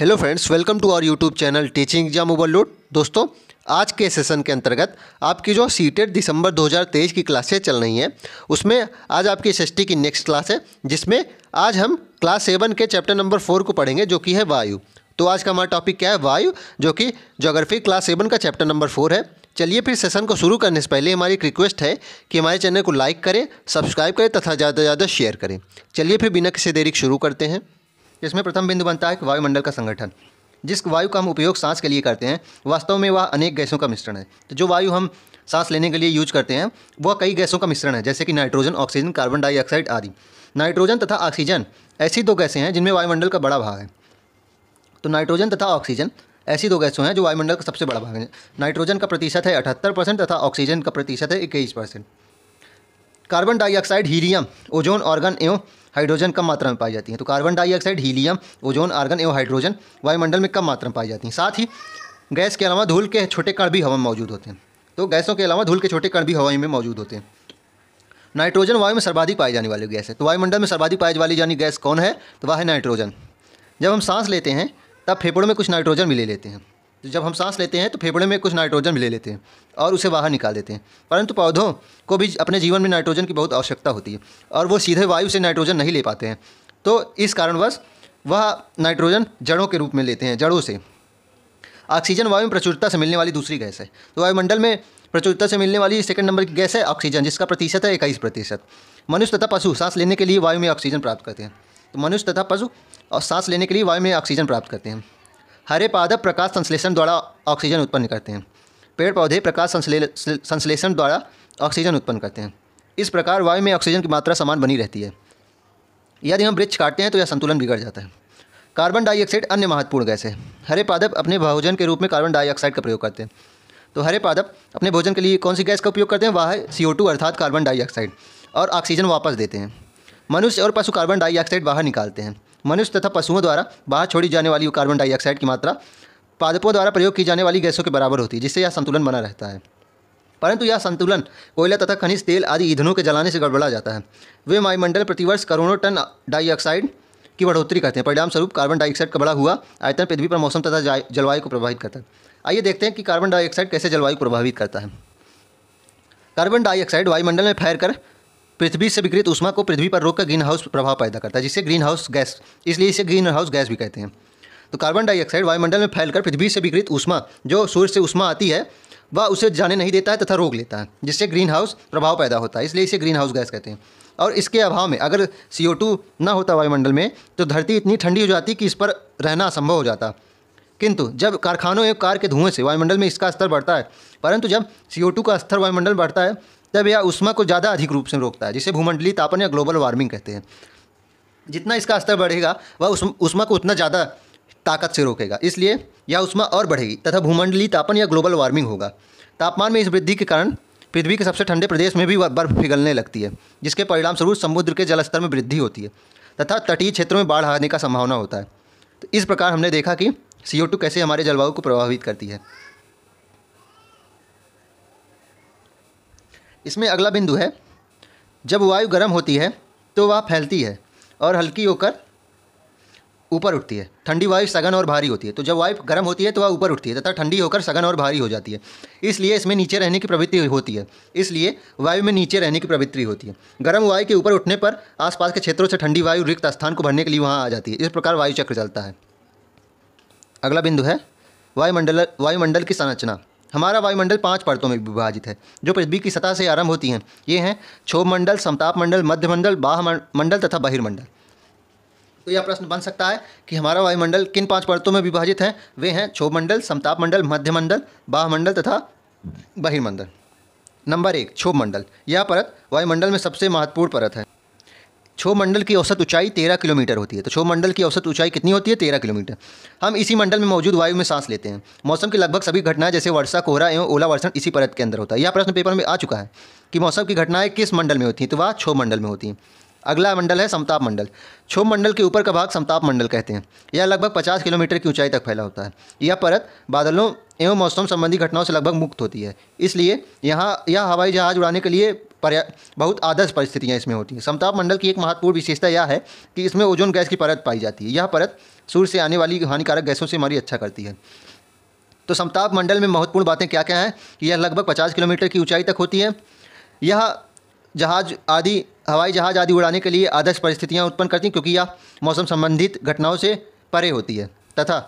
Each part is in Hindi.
hello friends welcome to our YouTube channel teaching exam overload दोस्तों आज के सेशन के अंतर्गत आपकी जो सीटेड दिसंबर 2023 की क्लासें चल रही हैं उसमें आज आपकी एस की नेक्स्ट क्लास है जिसमें आज हम क्लास सेवन के चैप्टर नंबर फोर को पढ़ेंगे जो कि है वायु तो आज का हमारा टॉपिक क्या है वायु जो कि जोग्राफी क्लास सेवन का चैप्टर नंबर फोर है चलिए फिर सेशन को शुरू करने से पहले हमारी एक रिक्वेस्ट है कि हमारे चैनल को लाइक करें सब्सक्राइब करें तथा ज़्यादा से ज़्यादा शेयर करें चलिए फिर बिना किसी देरी शुरू करते हैं इसमें प्रथम बिंदु बनता है वायुमंडल का संगठन जिस वायु का हम उपयोग सांस के लिए करते हैं वास्तव में वह अनेक गैसों का मिश्रण है तो जो वायु हम सांस लेने के लिए यूज करते हैं वह कई गैसों का मिश्रण है जैसे कि नाइट्रोजन ऑक्सीजन कार्बन डाइऑक्साइड आदि नाइट्रोजन तथा ऑक्सीजन ऐसी दो गैसें हैं जिनमें वायुमंडल का बड़ा भाग है तो नाइट्रोजन तथा ऑक्सीजन ऐसी दो गैसों हैं जो वायुमंडल का सबसे बड़ा भाग है नाइट्रोजन का प्रतिशत है अठहत्तर परसेंट तथा ऑक्सीजन का प्रतिशत है इक्कीस percent carbon dioxide helium ozone argon एवं हाइड्रोजन कम मात्रा में पाई जाती है तो carbon dioxide helium ozone argon एवं हाइड्रोजन वायुमंडल में कम मात्रा में पाई जाती हैं साथ ही गैस के अलावा धूल के छोटे कण भी हवा में मौजूद होते हैं तो गैसों के अलावा धूल के छोटे कण भी हवा में मौजूद होते हैं नाइट्रोजन वायु में सर्वाधिक पाई जाने वाली गैस है तो वायुमंडल में सर्वाधिक पाई वाली जानी गैस कौन है तो वह है नाइट्रोजन जब हम सांस लेते हैं तब फेफड़ों में कुछ नाइट्रोजन मिले लेते हैं तो जब हम सांस लेते हैं तो फेफड़े में कुछ नाइट्रोजन भी ले लेते हैं और उसे बाहर निकाल देते हैं परंतु पौधों को भी अपने जीवन में नाइट्रोजन की बहुत आवश्यकता होती है और वो सीधे वायु से नाइट्रोजन नहीं ले पाते हैं तो इस कारणवश वह नाइट्रोजन जड़ों के रूप में लेते हैं जड़ों से ऑक्सीजन वायु में प्रचुरता से मिलने वाली दूसरी गैस है तो वायुमंडल में प्रचुरता से मिलने वाली सेकंड नंबर की गैस है ऑक्सीजन जिसका प्रतिशत है इक्कीस प्रतिशत मनुष्य तथा पशु सांस लेने के लिए वायु में ऑक्सीजन प्राप्त करते हैं तो मनुष्य तथा पशु और सांस लेने के लिए वायु में ऑक्सीजन प्राप्त करते हैं हरे पादप प्रकाश संश्लेषण द्वारा ऑक्सीजन उत्पन्न करते हैं पेड़ पौधे प्रकाश संश्लेषण द्वारा ऑक्सीजन उत्पन्न करते हैं इस प्रकार वायु में ऑक्सीजन की मात्रा समान बनी रहती है यदि हम वृक्ष काटते हैं तो यह संतुलन बिगड़ जाता है कार्बन डाइऑक्साइड अन्य महत्वपूर्ण गैस है हरे पादप अपने भोजन के रूप में कार्बन डाइऑक्साइड का प्रयोग करते हैं तो हरे पादप अपने भोजन के लिए कौन सी गैस का उपयोग करते हैं वह है सी अर्थात कार्बन डाइऑक्साइड और ऑक्सीजन वापस देते हैं मनुष्य और पशु कार्बन डाइऑक्साइड बाहर निकालते हैं मनुष्य तथा पशुओं द्वारा बाहर छोड़ी जाने वाली कार्बन डाइऑक्साइड की मात्रा पादपों द्वारा प्रयोग की जाने वाली गैसों के बराबर होती है जिससे यह संतुलन बना रहता है परंतु यह संतुलन कोयला तथा खनिज तेल आदि ईंधनों के जलाने से गड़बड़ा जाता है वे वायुमंडल प्रतिवर्ष करोड़ों टन डाइऑक्साइड की बढ़ोतरी करते हैं परिणाम स्वरूप कार्बन डाइऑक्साइड का बड़ा हुआ आयतन पृथ्वी पर मौसम तथा जलवायु को प्रभावित करता है आइए देखते हैं कि कार्बन डाइऑक्साइड कैसे जलवायु प्रभावित करता है कार्बन डाइऑक्साइड वायुमंडल में फैर कर पृथ्वी से विकृत उष्मा को पृथ्वी पर रोककर ग्रीन हाउस प्रभाव पैदा करता है जिसे ग्रीन हाउस गैस इसलिए इसे ग्रीन हाउस गैस भी कहते हैं तो कार्बन डाइऑक्साइड वायुमंडल में फैलकर पृथ्वी से विकृत उष्मा जो सूर्य से उष्मा आती है वह उसे जाने नहीं देता है तथा रोक लेता है जिससे ग्रीन हाउस प्रभाव पैदा होता है इसलिए इसे ग्रीन हाउस गैस कहते हैं और इसके अभाव में अगर सी ओ टू ना होता वायुमंडल में तो धरती इतनी ठंडी हो जाती कि इस पर रहना असंभव हो जाता किंतु जब कारखानों एवं कार के धुएं से वायुमंडल में इसका स्तर बढ़ता है परंतु जब सी ओ टू का स्तर वायुमंडल बढ़ता है तब यह उष्मा को ज़्यादा अधिक रूप से रोकता है जिसे भूमंडलीय तापन या ग्लोबल वार्मिंग कहते हैं जितना इसका स्तर बढ़ेगा वह उष्मा को उतना ज़्यादा ताकत से रोकेगा इसलिए यह उष्मा और बढ़ेगी तथा भूमंडलीय तापन या ग्लोबल वार्मिंग होगा तापमान में इस वृद्धि के कारण पृथ्वी के सबसे ठंडे प्रदेश में भी बर्फ पिघलने लगती है जिसके परिणाम स्वरूप समुद्र के जलस्तर में वृद्धि होती है तथा तटीय क्षेत्रों में बाढ़ आने का संभावना होता है तो इस प्रकार हमने देखा कि सी कैसे हमारे जलवायु को प्रभावित करती है इसमें अगला बिंदु है जब वायु गर्म होती है तो वह फैलती है और हल्की होकर ऊपर उठती है ठंडी वायु सघन और भारी होती है तो जब वायु गर्म होती है तो वह ऊपर उठती है तथा ठंडी होकर सघन और भारी हो जाती है इसलिए इसमें नीचे रहने की प्रवृत्ति होती है इसलिए वायु में नीचे रहने की प्रवृत्ति होती है गर्म वायु के ऊपर उठने पर आसपास के क्षेत्रों से ठंडी वायु रिक्त स्थान को भरने के लिए वहाँ आ जाती है इस प्रकार वायु चक्र चलता है अगला बिंदु है वायुमंडल वायुमंडल की संरचना हमारा वायुमंडल पांच परतों में विभाजित है जो पृथ्वी की सतह से आरंभ होती हैं ये हैं क्षोभ मंडल समताप मंडल मध्य मंडल बाह मंडल तथा बहिर्मंडल तो यह प्रश्न बन सकता है कि हमारा वायुमंडल किन पांच परतों में विभाजित है वे हैं क्षोभ मंडल समताप मंडल मध्य मंडल बाह मंडल तथा बहिर्मंडल नंबर एक क्षोभ मंडल यह परत वायुमंडल में सबसे महत्वपूर्ण परत है छो मंडल की औसत ऊंचाई तेरह किलोमीटर होती है तो छो मंडल की औसत ऊंचाई कितनी होती है तेरह किलोमीटर हम इसी मंडल में मौजूद वायु में सांस लेते हैं मौसम की लगभग सभी घटनाएं जैसे वर्षा कोहरा एवं ओला वर्षण इसी परत के अंदर होता है यह प्रश्न पेपर में आ चुका है कि मौसम की घटनाएं किस मंडल में होती हैं तो वह छो मंडल में होती हैं अगला मंडल है समताप मंडल छो मंडल के ऊपर का भाग समताप मंडल कहते हैं यह लगभग पचास किलोमीटर की ऊंचाई तक फैला होता है यह परत बादलों एवं मौसम संबंधी घटनाओं से लगभग मुक्त होती है इसलिए यहाँ यह हवाई जहाज़ उड़ाने के लिए पर्या बहुत आदर्श परिस्थितियाँ इसमें होती हैं समताप मंडल की एक महत्वपूर्ण विशेषता यह है कि इसमें ओजोन गैस की परत पाई जाती है यह परत सूर्य से आने वाली हानिकारक गैसों से हमारी अच्छा करती है तो समताप मंडल में महत्वपूर्ण बातें क्या क्या हैं कि यह लगभग पचास किलोमीटर की ऊंचाई तक होती है यह जहाज आदि हवाई जहाज आदि उड़ाने के लिए आदर्श परिस्थितियाँ उत्पन्न करती हैं क्योंकि यह मौसम संबंधित घटनाओं से परे होती है तथा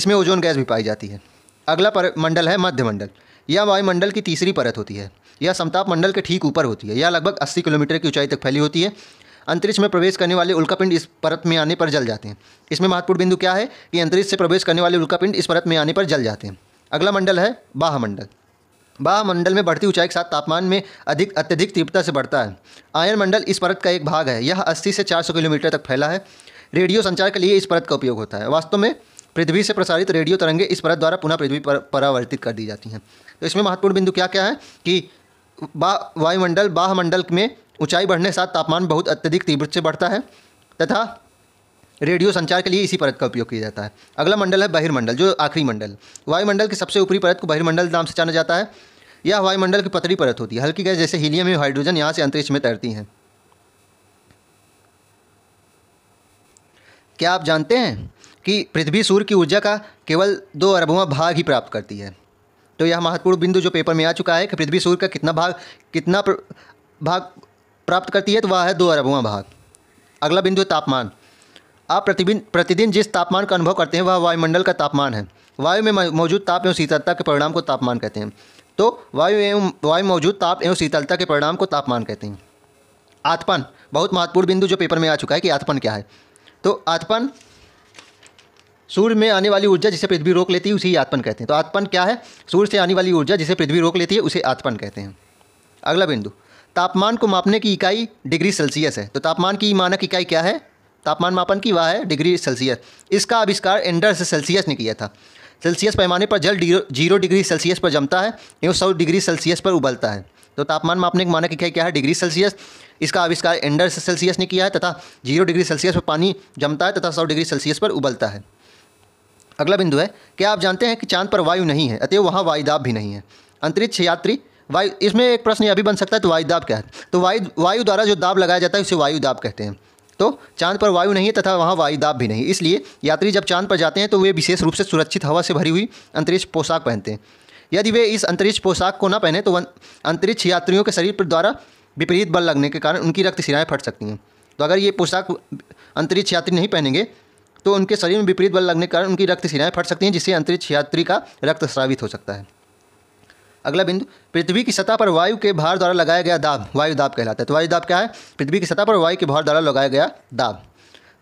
इसमें ओजोन गैस भी पाई जाती है अगला पर मंडल है मध्य मंडल यह वायुमंडल की तीसरी परत होती है यह समताप मंडल के ठीक ऊपर होती है यह लगभग 80 किलोमीटर की ऊंचाई तक फैली होती है अंतरिक्ष में प्रवेश करने वाले उल्कापिंड इस परत में आने पर जल जाते हैं इसमें महत्वपूर्ण बिंदु क्या है कि अंतरिक्ष से प्रवेश करने वाले उल्कापिंड इस परत में आने पर जल जाते हैं अगला मंडल है बाह मंडल बाह मंडल में बढ़ती ऊंचाई के साथ तापमान में अधिक अत्यधिक तीव्रता से बढ़ता है आयन मंडल इस परत का एक भाग है यह अस्सी से चार किलोमीटर तक फैला है रेडियो संचार के लिए इस परत का उपयोग होता है वास्तव में पृथ्वी से प्रसारित रेडियो तरंगे इस परत द्वारा पुनः पृथ्वी पर परावर्तित कर दी जाती हैं तो इसमें महत्वपूर्ण बिंदु क्या क्या है कि बा वायुमंडल बाह मंडल में ऊंचाई बढ़ने के साथ तापमान बहुत अत्यधिक तीव्र से बढ़ता है तथा रेडियो संचार के लिए इसी परत का उपयोग किया जाता है अगला मंडल है बहिर्मंडल जो आखिरी मंडल वायुमंडल की सबसे ऊपरी परत को बहिर्मंडल नाम से जाना जाता है यह वायुमंडल की पतली परत होती है हल्की गैस जैसे हीलियम या हाइड्रोजन यहाँ से अंतरिक्ष में तैरती हैं क्या आप जानते हैं कि पृथ्वी सूर्य की ऊर्जा का केवल दो अरबवा भाग ही प्राप्त करती है तो यह महत्वपूर्ण बिंदु जो पेपर में आ चुका है कि पृथ्वी सूर्य का कितना भाग कितना प्र, भाग प्राप्त करती है तो वह है दो अरबवा भाग अगला बिंदु है तापमान आप प्रतिबिंद प्रतिदिन जिस तापमान का अनुभव करते हैं वह वायुमंडल का तापमान है वायु में मौजूद ताप एवं शीतलता के परिणाम को तापमान कहते हैं तो वायु एवं वायु मौजूद ताप एवं शीतलता के परिणाम को तापमान कहते हैं आतपन बहुत महत्वपूर्ण बिंदु जो पेपर में आ चुका है कि आतपन क्या है तो आतपन सूर्य में आने वाली ऊर्जा जिसे पृथ्वी रोक लेती है उसे ही आत्मन कहते हैं तो आत्मन क्या है सूर्य से आने वाली ऊर्जा जिसे पृथ्वी रोक लेती है उसे आत्मन कहते हैं अगला बिंदु तापमान को मापने की इकाई डिग्री सेल्सियस है तो तापमान की मानक इकाई क्या है तापमान मापन की वह है डिग्री सेल्सियस इसका आविष्कार एंडर्स सेल्सियस ने किया था सेल्सियस पैमाने पर जल जीरो डिग्री सेल्सियस पर जमता है एवं सौ डिग्री सेल्सियस पर उबलता है तो तापमान मापने की मानक इकाई क्या है डिग्री सेल्सियस इसका आविष्कार एंडर्स सेल्सियस ने किया है तथा जीरो डिग्री सेल्सियस पर पानी जमता है तथा सौ डिग्री सेल्सियस पर उबलता है अगला बिंदु है क्या आप जानते हैं कि चांद पर वायु नहीं है अतएव वहाँ वायुदाब भी नहीं है अंतरिक्ष यात्री वायु इसमें एक प्रश्न यह भी बन सकता है तो वायुदाब क्या है तो वायु वायु द्वारा जो दाब लगाया जाता है उसे वायुदाब कहते हैं तो चांद पर वायु नहीं है तथा वहाँ वायुदाब भी नहीं इसलिए यात्री जब चांद पर जाते हैं तो वे विशेष रूप से सुरक्षित हवा से भरी हुई अंतरिक्ष पोशाक पहनते हैं यदि वे इस अंतरिक्ष पोशाक को न पहने तो अंतरिक्ष यात्रियों के शरीर पर द्वारा विपरीत बल लगने के कारण उनकी रक्त सिराएँ फट सकती हैं तो अगर ये पोशाक अंतरिक्ष यात्री नहीं पहनेंगे तो उनके शरीर में विपरीत बल लगने के कारण उनकी रक्त शिराएँ फट सकती हैं जिससे अंतरिक्ष यात्री का रक्त स्रावित हो सकता है अगला बिंदु पृथ्वी की सतह पर वायु के भार द्वारा लगाया गया दाब वायु दाब कहलाता है तो वायु दाब क्या है पृथ्वी की सतह पर वायु के भार द्वारा लगाया गया दाब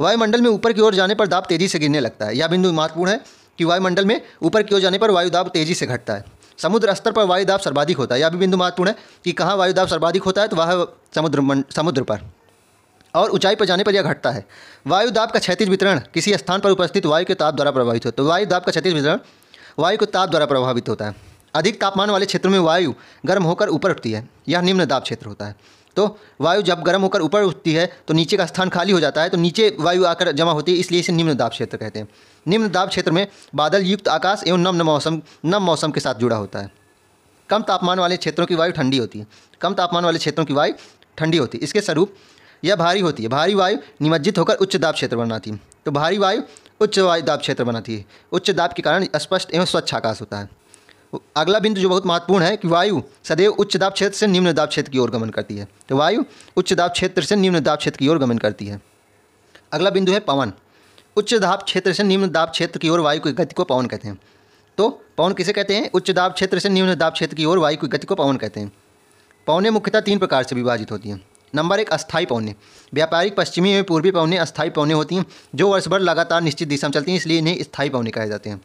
वायुमंडल में ऊपर की ओर जाने पर दाब तेजी से गिरने लगता है यह बिंदु महत्वपूर्ण है कि वायुमंडल में ऊपर की ओर जाने पर वायु दाब तेजी से घटता है समुद्र स्तर पर वायुदाब सर्वाधिक होता है यह भी बिंदु महत्वपूर्ण है कि कहाँ वायुदाब सर्वाधिक होता है तो वह समुद्र समुद्र पर और ऊंचाई पर जाने पर यह घटता है वायु दाब का क्षतिज वितरण किसी स्थान पर उपस्थित वायु के ताप द्वारा प्रभावित होता है तो वायु दाब का क्षतिज वितरण वायु के ताप द्वारा प्रभावित होता है अधिक तापमान वाले क्षेत्रों में वायु गर्म होकर ऊपर उठती है यह निम्न दाब क्षेत्र होता है तो वायु जब गर्म होकर ऊपर उठती है तो नीचे का स्थान खाली हो जाता है तो नीचे वायु आकर जमा होती है इसलिए इसे निम्न दाब क्षेत्र कहते हैं निम्न दाब क्षेत्र में बादल युक्त आकाश एवं नम्न मौसम नम मौसम के साथ जुड़ा होता है कम तापमान वाले क्षेत्रों की वायु ठंडी होती है कम तापमान वाले क्षेत्रों की वायु ठंडी होती है इसके स्वरूप यह भारी होती है भारी वायु निमज्जित होकर उच्च दाब क्षेत्र बनाती है तो भारी वायु उच्च वायु दाब क्षेत्र बनाती है उच्च दाब के कारण स्पष्ट एवं स्वच्छ आकाश होता है अगला बिंदु जो बहुत महत्वपूर्ण है कि वायु सदैव उच्च दाब क्षेत्र से निम्न दाब क्षेत्र की ओर गमन करती है तो वायु उच्च दाब क्षेत्र से निम्न दाब क्षेत्र की ओर गमन करती है अगला बिंदु है पवन उच्च दाब क्षेत्र से निम्न दाब क्षेत्र की ओर वायु की गति को पवन कहते हैं तो पवन किसे कहते हैं उच्च दाब क्षेत्र से निम्न दाब क्षेत्र की ओर वायु की गति को पवन कहते हैं पवने मुख्यतः तीन प्रकार से विभाजित होती हैं नंबर एक अस्थायी पौने व्यापारिक पश्चिमी एवं पूर्वी पौने अस्थायी पौने होती हैं जो वर्ष भर लगातार निश्चित दिशा में चलती हैं इसलिए इन्हें स्थायी पौने कहे जाते हैं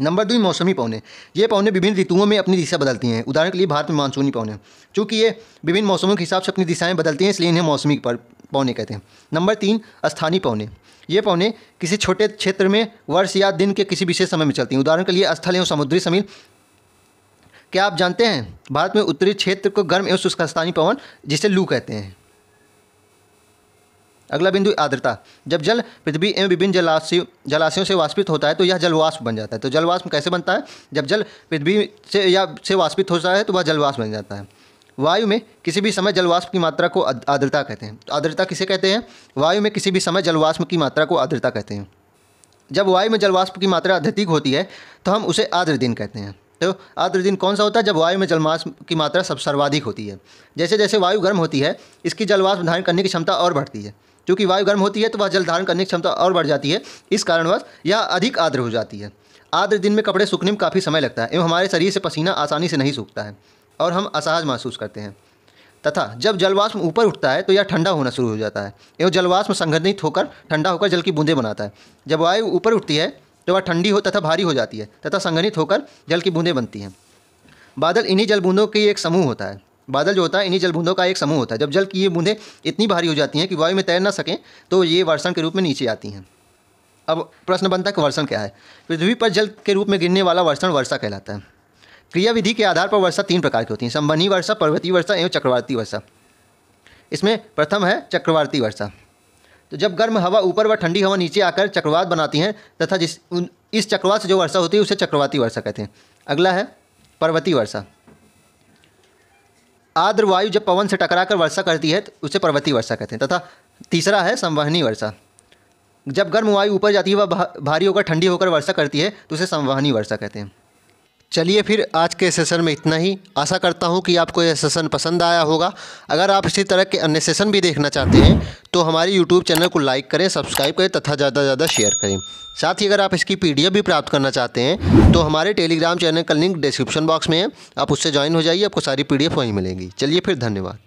नंबर दो मौसमी पौने ये पौने विभिन्न ऋतुओं में अपनी दिशा बदलती हैं उदाहरण के लिए भारत में मानसूनी पौने चूंकि ये विभिन्न मौसमों के हिसाब से अपनी दिशाएं बदलती हैं इसलिए इन्हें मौसमी पौने कहते हैं नंबर तीन स्थानीय पौने ये पौने किसी छोटे क्षेत्र में वर्ष या दिन के किसी विशेष समय में चलती हैं उदाहरण के लिए स्थल एवं समुद्री समीर क्या आप जानते हैं भारत में उत्तरी क्षेत्र को गर्म एवं शुष्क स्थानीय पवन जिसे लू कहते हैं अगला बिंदु आर्द्रता जब जल पृथ्वी एवं विभिन्न जलाशय जलाशयों से वाष्पित होता है तो यह जलवाष्प बन जाता है तो जलवाष्प कैसे बनता है जब जल पृथ्वी से या से वाष्पित होता है तो वह जलवाष्प बन जाता है वायु में किसी भी समय जलवाष्प की मात्रा को आर्द्रता कहते हैं तो आर्द्रता किसे कहते हैं वायु में किसी भी समय जलवाष्प की मात्रा को आर्द्रता कहते हैं जब वायु में जलवाष्प की मात्रा अधिक होती है तो हम उसे आर्द्र दिन कहते हैं तो आर्द्र दिन कौन सा होता है जब वायु में जलमास की मात्रा सब सर्वाधिक होती है जैसे जैसे वायु गर्म होती है इसकी जलवास धारण करने की क्षमता और बढ़ती है क्योंकि वायु गर्म होती है तो वह जल धारण करने की क्षमता और बढ़ जाती है इस कारणवश यह अधिक आर्द्र हो जाती है आर्द्र दिन में कपड़े सूखने में काफ़ी समय लगता है एवं हमारे शरीर से पसीना आसानी से नहीं सूखता है और हम असहज महसूस करते हैं तथा जब जलवाष्प ऊपर उठता है तो यह ठंडा होना शुरू हो जाता है एवं जलवाष्प संघनित होकर ठंडा होकर जल की बूंदें बनाता है जब वायु ऊपर उठती है जो तो वह ठंडी हो तथा भारी हो जाती है तथा संगठित होकर जल की बूंदें बनती हैं बादल इन्हीं जल बूंदों की एक समूह होता है बादल जो होता है इन्हीं जल बूंदों का एक समूह होता है जब जल की ये बूंदें इतनी भारी हो जाती हैं कि वायु में तैर ना सकें तो ये वर्षण के रूप में नीचे आती हैं अब प्रश्न बनता है कि वर्षण क्या है पृथ्वी पर जल के रूप में गिरने वाला वर्षण वर्षा कहलाता है क्रियाविधि के आधार पर वर्षा तीन प्रकार की होती है संबंधी वर्षा पर्वतीय वर्षा एवं चक्रवाती वर्षा इसमें प्रथम है चक्रवाती वर्षा तो जब गर्म हवा ऊपर व ठंडी हवा नीचे आकर चक्रवात बनाती हैं तथा जिस उन, इस चक्रवात से जो वर्षा होती है उसे चक्रवाती वर्षा कहते हैं अगला है पर्वतीय वर्षा आर्द्र वायु जब पवन से टकराकर वर्षा करती है तो उसे पर्वतीय वर्षा कहते हैं तथा तीसरा है संवहनी वर्षा जब गर्म वायु ऊपर जाती है वह भारी होकर ठंडी होकर वर्षा करती है तो उसे संवहनी वर्षा कहते हैं चलिए फिर आज के सेशन में इतना ही आशा करता हूँ कि आपको यह सेशन पसंद आया होगा अगर आप इसी तरह के अन्य सेशन भी देखना चाहते हैं तो हमारे YouTube चैनल को लाइक करें सब्सक्राइब करें तथा ज़्यादा से ज़्यादा शेयर करें साथ ही अगर आप इसकी पी भी प्राप्त करना चाहते हैं तो हमारे टेलीग्राम चैनल का लिंक डिस्क्रिप्शन बॉक्स में है आप उससे ज्वाइन हो जाइए आपको सारी पी वहीं मिलेंगी चलिए फिर धन्यवाद